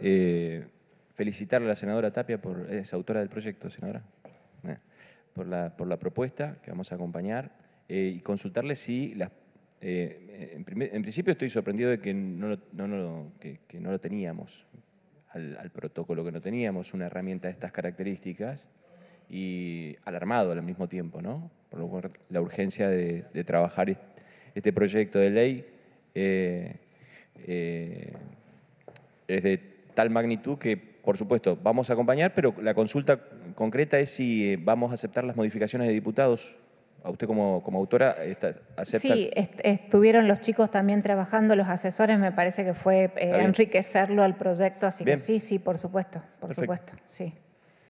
Eh, felicitarle felicitar a la senadora Tapia, por, es autora del proyecto, senadora, eh, por la, por la propuesta que vamos a acompañar eh, y consultarle si En, principio estoy sorprendido de que no lo, no, no, lo teníamos, al, protocolo que no teníamos, una herramienta de estas características y alarmado al mismo tiempo, ¿no? Por lo cual la urgencia de, trabajar este proyecto de ley es de tal magnitud que, por supuesto, vamos a acompañar, pero la consulta concreta es si eh, vamos a aceptar las modificaciones de diputados a usted como, autora esta, acepta. Sí, estuvieron los chicos también trabajando, los asesores, me parece que fue eh, enriquecerlo al proyecto, así que sí, sí, por supuesto, por supuesto, sí.